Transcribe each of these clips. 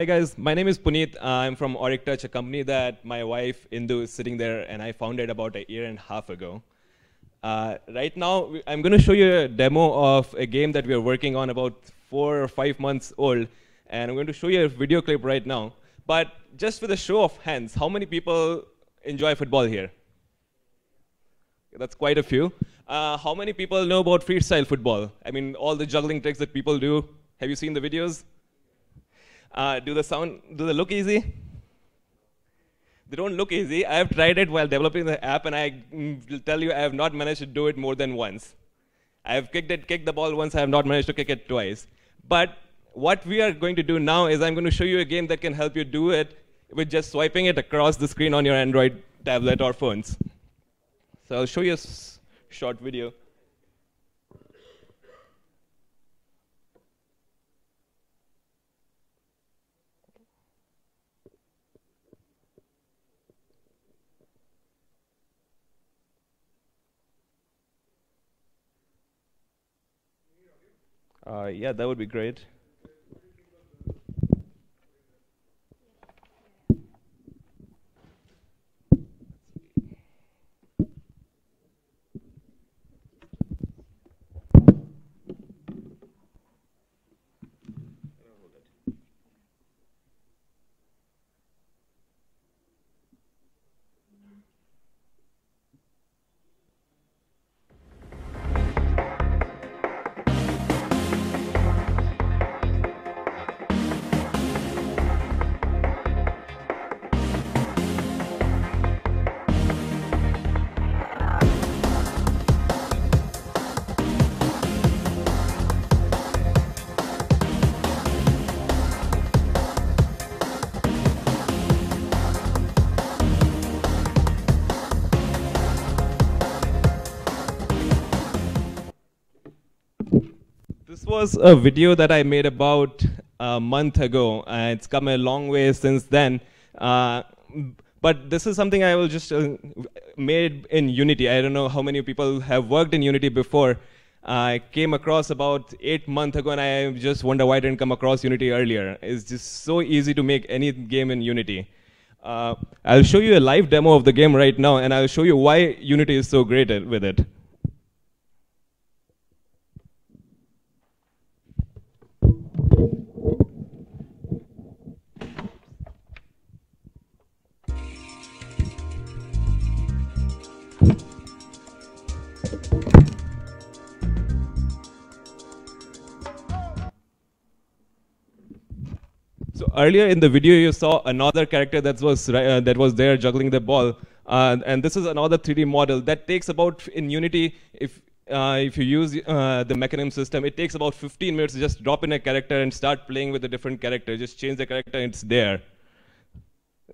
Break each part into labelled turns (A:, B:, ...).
A: Hi guys, my name is Puneet. I'm from Auric Touch, a company that my wife Indu is sitting there and I founded about a year and a half ago. Uh, right now, I'm going to show you a demo of a game that we are working on about four or five months old. And I'm going to show you a video clip right now. But just for the show of hands, how many people enjoy football here? That's quite a few. Uh, how many people know about freestyle football? I mean, all the juggling tricks that people do. Have you seen the videos? Uh, do the sound, do they look easy? They don't look easy. I have tried it while developing the app, and I mm, will tell you, I have not managed to do it more than once. I have kicked it, kicked the ball once. I have not managed to kick it twice. But what we are going to do now is I'm going to show you a game that can help you do it with just swiping it across the screen on your Android tablet or phones. So I'll show you a short video. Uh, yeah, that would be great. This was a video that I made about a month ago. Uh, it's come a long way since then. Uh, but this is something I will just uh, made in Unity. I don't know how many people have worked in Unity before. I came across about eight months ago, and I just wonder why I didn't come across Unity earlier. It's just so easy to make any game in Unity. Uh, I'll show you a live demo of the game right now, and I'll show you why Unity is so great with it. earlier in the video, you saw another character that was, uh, that was there juggling the ball. Uh, and this is another 3D model that takes about, in Unity, if, uh, if you use uh, the mechanism system, it takes about 15 minutes to just drop in a character and start playing with a different character. Just change the character and it's there.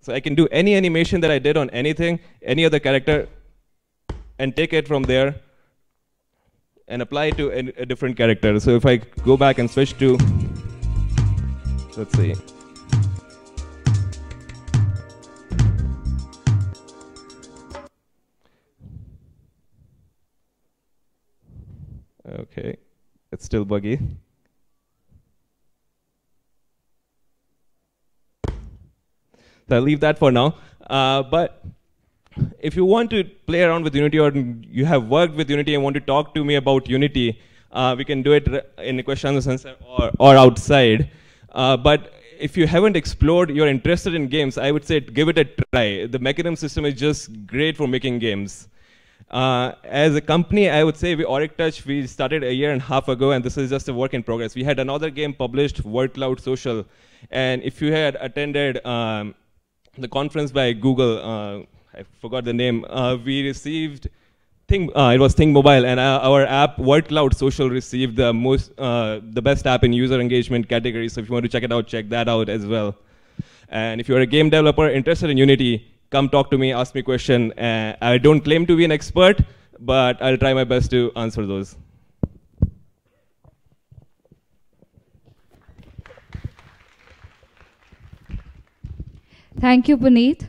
A: So I can do any animation that I did on anything, any other character, and take it from there and apply it to a, a different character. So if I go back and switch to, let's see. Okay, it's still buggy. So I'll leave that for now. Uh, but if you want to play around with Unity or you have worked with Unity and want to talk to me about Unity, uh, we can do it in the question answer or, or outside. Uh, but if you haven't explored, you're interested in games, I would say give it a try. The Mechanism system is just great for making games. Uh, as a company, I would say we Auric Touch, we started a year and a half ago, and this is just a work in progress. We had another game published, Word Cloud Social, and if you had attended um, the conference by Google, uh, I forgot the name, uh, we received Thing, uh, it was Thing Mobile, and uh, our app Word Cloud Social received the most, uh, the best app in user engagement category. So if you want to check it out, check that out as well. And if you're a game developer interested in Unity, come talk to me, ask me question. Uh, I don't claim to be an expert, but I'll try my best to answer those. Thank you, Puneet.